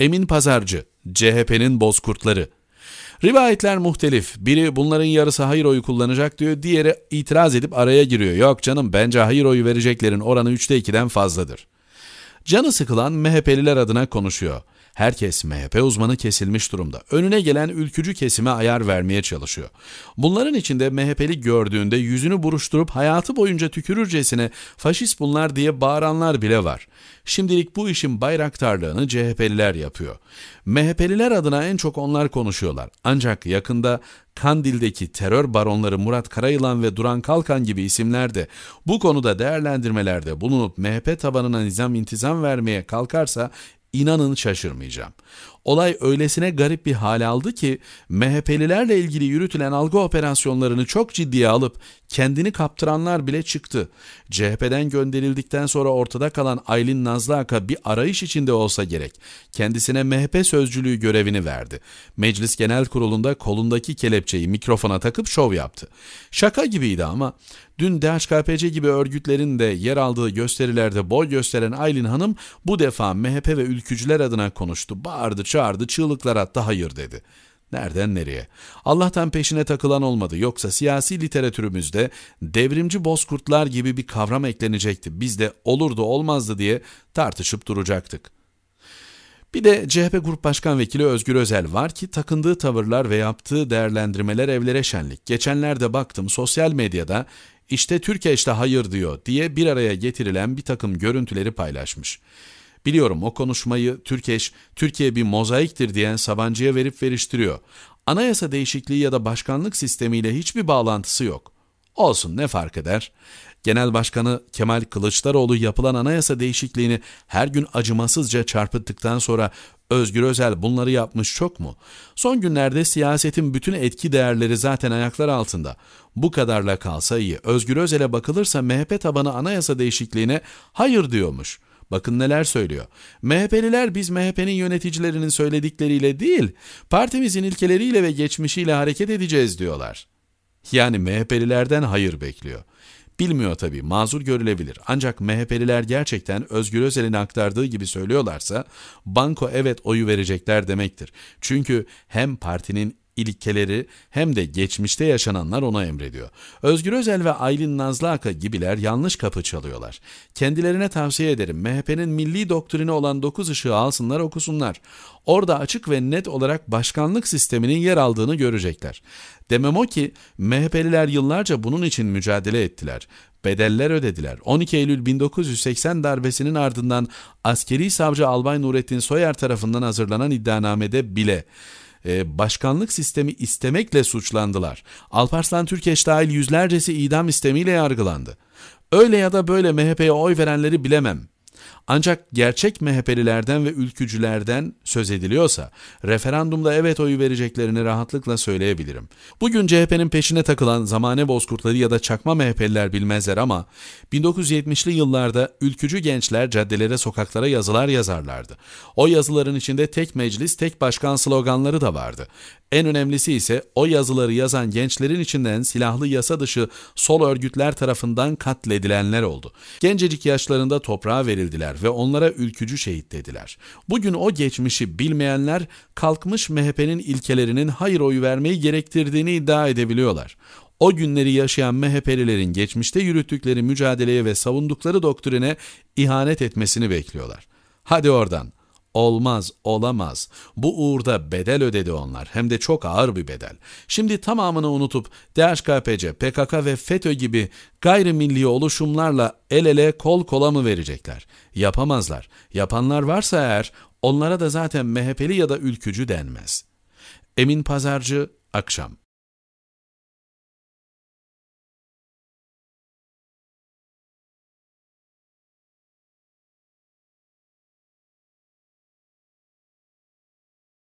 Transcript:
Emin Pazarcı, CHP'nin bozkurtları. Rivayetler muhtelif. Biri bunların yarısı hayır oyu kullanacak diyor, diğeri itiraz edip araya giriyor. Yok canım bence hayır oyu vereceklerin oranı 3'te 2'den fazladır. Canı sıkılan MHP'liler adına konuşuyor. Herkes MHP e uzmanı kesilmiş durumda. Önüne gelen ülkücü kesime ayar vermeye çalışıyor. Bunların içinde MHP'li gördüğünde yüzünü buruşturup hayatı boyunca tükürürcesine faşist bunlar diye bağıranlar bile var. Şimdilik bu işin bayraktarlığını CHP'liler yapıyor. MHP'liler adına en çok onlar konuşuyorlar. Ancak yakında Kandil'deki terör baronları Murat Karayılan ve Duran Kalkan gibi isimler de bu konuda değerlendirmelerde bulunup MHP tabanına nizam intizam vermeye kalkarsa İnanın şaşırmayacağım. Olay öylesine garip bir hal aldı ki MHP'lilerle ilgili yürütülen algı operasyonlarını çok ciddiye alıp kendini kaptıranlar bile çıktı. CHP'den gönderildikten sonra ortada kalan Aylin Nazlıaka bir arayış içinde olsa gerek. Kendisine MHP sözcülüğü görevini verdi. Meclis Genel Kurulu'nda kolundaki kelepçeyi mikrofona takıp şov yaptı. Şaka gibiydi ama Dün DHKPC gibi örgütlerin de yer aldığı gösterilerde boy gösteren Aylin Hanım bu defa MHP ve ülkücüler adına konuştu. Bağırdı, çağırdı, çığlıklar attı, hayır dedi. Nereden nereye? Allah'tan peşine takılan olmadı. Yoksa siyasi literatürümüzde devrimci bozkurtlar gibi bir kavram eklenecekti. Biz de olurdu olmazdı diye tartışıp duracaktık. Bir de CHP Grup Başkan Vekili Özgür Özel var ki takındığı tavırlar ve yaptığı değerlendirmeler evlere şenlik. Geçenlerde baktım sosyal medyada işte Türkiye işte hayır diyor diye bir araya getirilen bir takım görüntüleri paylaşmış. Biliyorum o konuşmayı Türkeş, Türkiye bir mozaiktir diyen Sabancı'ya verip veriştiriyor. Anayasa değişikliği ya da başkanlık sistemiyle hiçbir bağlantısı yok. Olsun ne fark eder? Genel Başkanı Kemal Kılıçdaroğlu yapılan anayasa değişikliğini her gün acımasızca çarpıttıktan sonra Özgür Özel bunları yapmış çok mu? Son günlerde siyasetin bütün etki değerleri zaten ayaklar altında. Bu kadarla kalsa iyi. Özgür Özel'e bakılırsa MHP tabanı anayasa değişikliğine hayır diyormuş.'' Bakın neler söylüyor. MHP'liler biz MHP'nin yöneticilerinin söyledikleriyle değil, partimizin ilkeleriyle ve geçmişiyle hareket edeceğiz diyorlar. Yani MHP'lilerden hayır bekliyor. Bilmiyor tabii mazur görülebilir. Ancak MHP'liler gerçekten Özgür Özel'in aktardığı gibi söylüyorlarsa banko evet oyu verecekler demektir. Çünkü hem partinin ilkeleri hem de geçmişte yaşananlar ona emrediyor. Özgür Özel ve Aylin Nazlıaka gibiler yanlış kapı çalıyorlar. Kendilerine tavsiye ederim MHP'nin milli doktrini olan 9 ışığı alsınlar okusunlar. Orada açık ve net olarak başkanlık sisteminin yer aldığını görecekler. Demem o ki MHP'liler yıllarca bunun için mücadele ettiler bedeller ödediler. 12 Eylül 1980 darbesinin ardından askeri savcı Albay Nurettin Soyer tarafından hazırlanan iddianamede bile e, başkanlık sistemi istemekle suçlandılar. Alparslan Türkeş dahil yüzlercesi idam istemiyle yargılandı. Öyle ya da böyle MHP'ye oy verenleri bilemem. Ancak gerçek MHP'lilerden ve ülkücülerden söz ediliyorsa referandumda evet oyu vereceklerini rahatlıkla söyleyebilirim. Bugün CHP'nin peşine takılan zamane bozkurtları ya da çakma MHP'liler bilmezler ama 1970'li yıllarda ülkücü gençler caddelere sokaklara yazılar yazarlardı. O yazıların içinde tek meclis tek başkan sloganları da vardı. En önemlisi ise o yazıları yazan gençlerin içinden silahlı yasa dışı sol örgütler tarafından katledilenler oldu. Gencecik yaşlarında toprağa verildiler ve onlara ülkücü şehit dediler. Bugün o geçmişi bilmeyenler kalkmış MHP'nin ilkelerinin hayır oyu vermeyi gerektirdiğini iddia edebiliyorlar. O günleri yaşayan MHP'lilerin geçmişte yürüttükleri mücadeleye ve savundukları doktrine ihanet etmesini bekliyorlar. Hadi oradan. Olmaz, olamaz. Bu uğurda bedel ödedi onlar. Hem de çok ağır bir bedel. Şimdi tamamını unutup DHKPC, PKK ve FETÖ gibi gayrimilli oluşumlarla el ele kol kola mı verecekler? Yapamazlar. Yapanlar varsa eğer onlara da zaten MHP'li ya da ülkücü denmez. Emin Pazarcı, akşam.